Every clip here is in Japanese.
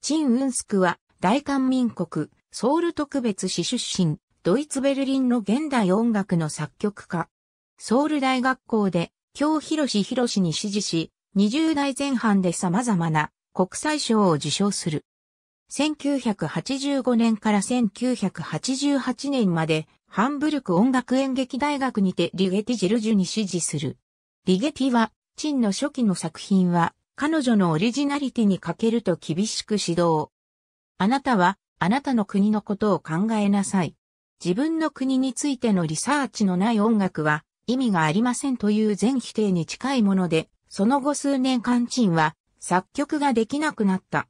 チン・ウンスクは、大韓民国、ソウル特別市出身、ドイツ・ベルリンの現代音楽の作曲家。ソウル大学校で、京広志広志に支持し、20代前半で様々な国際賞を受賞する。1985年から1988年まで、ハンブルク音楽演劇大学にてリゲティ・ジルジュに支持する。リゲティは、チンの初期の作品は、彼女のオリジナリティに欠けると厳しく指導。あなたは、あなたの国のことを考えなさい。自分の国についてのリサーチのない音楽は意味がありませんという全否定に近いもので、その後数年間陳は作曲ができなくなった。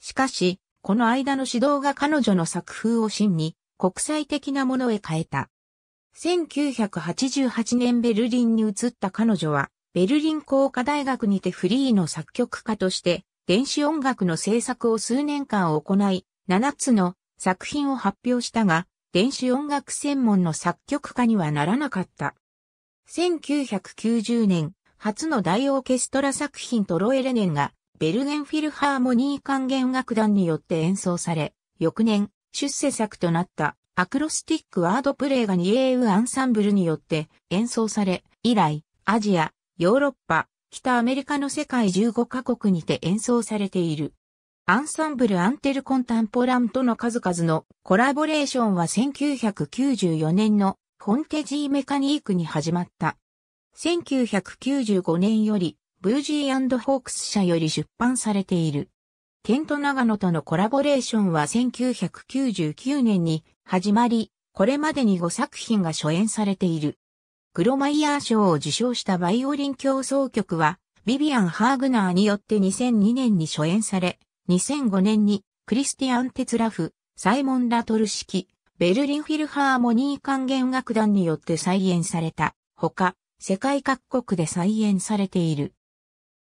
しかし、この間の指導が彼女の作風を真に国際的なものへ変えた。1988年ベルリンに移った彼女は、ベルリン工科大学にてフリーの作曲家として、電子音楽の制作を数年間行い、7つの作品を発表したが、電子音楽専門の作曲家にはならなかった。1990年、初の大オーケストラ作品トロエレネンが、ベルゲンフィルハーモニー管弦楽団によって演奏され、翌年、出世作となったアクロスティックワードプレイがニエーウアンサンブルによって演奏され、以来、アジア、ヨーロッパ、北アメリカの世界15カ国にて演奏されている。アンサンブル・アンテル・コンタンポランとの数々のコラボレーションは1994年のフォンテジーメカニークに始まった。1995年よりブージーホークス社より出版されている。ケント・長野とのコラボレーションは1999年に始まり、これまでに5作品が初演されている。クロマイヤー賞を受賞したバイオリン競争曲は、ビビアン・ハーグナーによって2002年に初演され、2005年にクリスティアン・テツラフ、サイモン・ラトル式、ベルリン・フィルハーモニー管弦楽団によって再演された。ほか、世界各国で再演されている。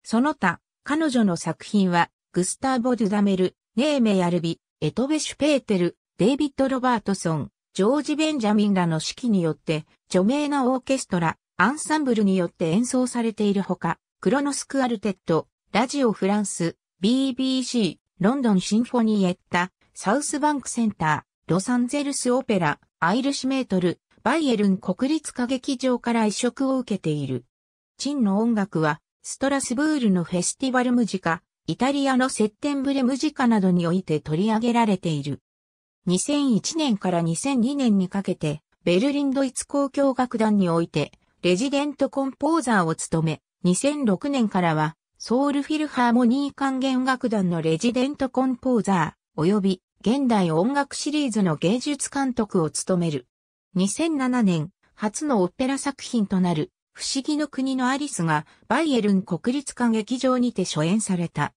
その他、彼女の作品は、グスターボ・ドゥダメル、ネーメ・ヤルビ、エトベシュ・ペーテル、デイビッド・ロバートソン、ジョージ・ベンジャミンらの指揮によって、著名なオーケストラ、アンサンブルによって演奏されているほか、クロノスクアルテッド、ラジオフランス、BBC、ロンドンシンフォニーエッタ、サウスバンクセンター、ロサンゼルスオペラ、アイルシメートル、バイエルン国立歌劇場から移植を受けている。チンの音楽は、ストラスブールのフェスティバルムジカ、イタリアのセッテンブレムジカなどにおいて取り上げられている。2001年から2002年にかけて、ベルリンドイツ交響楽団において、レジデントコンポーザーを務め、2006年からは、ソウルフィルハーモニー管弦楽団のレジデントコンポーザー、及び現代音楽シリーズの芸術監督を務める。2007年、初のオペラ作品となる、不思議の国のアリスがバイエルン国立歌劇場にて初演された。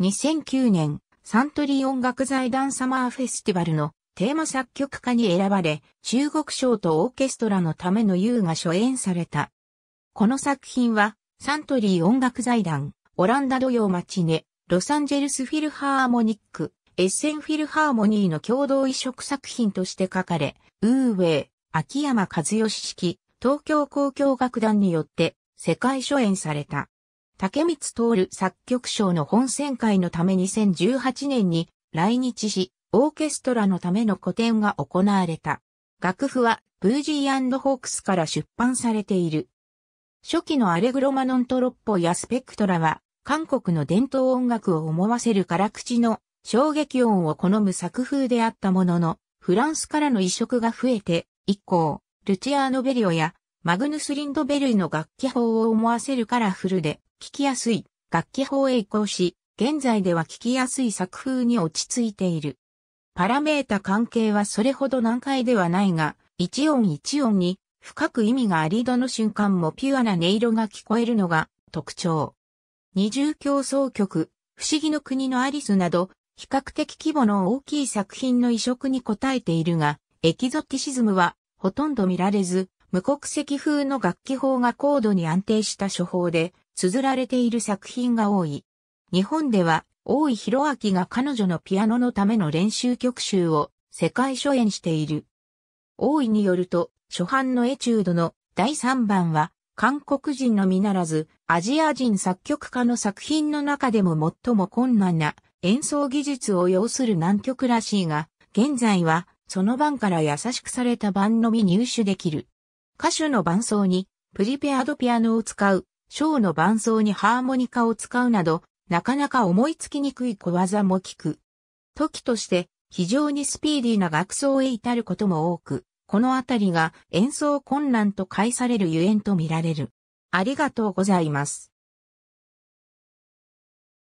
2009年、サントリー音楽財団サマーフェスティバルのテーマ作曲家に選ばれ、中国賞とオーケストラのための優が初演された。この作品は、サントリー音楽財団、オランダ土曜マチネ、ロサンジェルスフィルハーモニック、エッセンフィルハーモニーの共同移植作品として書かれ、ウーウェイ、秋山和義式、東京交響楽団によって世界初演された。竹光徹作曲賞の本選会のため2018年に来日し、オーケストラのための個展が行われた。楽譜はブージーホークスから出版されている。初期のアレグロマノントロッポやスペクトラは、韓国の伝統音楽を思わせる辛口の衝撃音を好む作風であったものの、フランスからの移植が増えて、以降、ルチアーノ・ベリオやマグヌス・リンドベルイの楽器法を思わせるカラフルで、聴きやすい楽器法へ移行し、現在では聴きやすい作風に落ち着いている。パラメータ関係はそれほど難解ではないが、一音一音に深く意味がありどの瞬間もピュアな音色が聞こえるのが特徴。二重競争曲、不思議の国のアリスなど、比較的規模の大きい作品の移植に応えているが、エキゾティシズムはほとんど見られず、無国籍風の楽器法が高度に安定した処方で、綴られている作品が多い。日本では、大井博明が彼女のピアノのための練習曲集を世界初演している。大井によると、初版のエチュードの第3番は、韓国人のみならず、アジア人作曲家の作品の中でも最も困難な演奏技術を要する難曲らしいが、現在は、その番から優しくされた版のみ入手できる。歌手の伴奏にプリペアドピアノを使う、ショーの伴奏にハーモニカを使うなど、なかなか思いつきにくい小技も聞く。時として非常にスピーディーな楽奏へ至ることも多く、このあたりが演奏困難と解されるゆえんとみられる。ありがとうございます。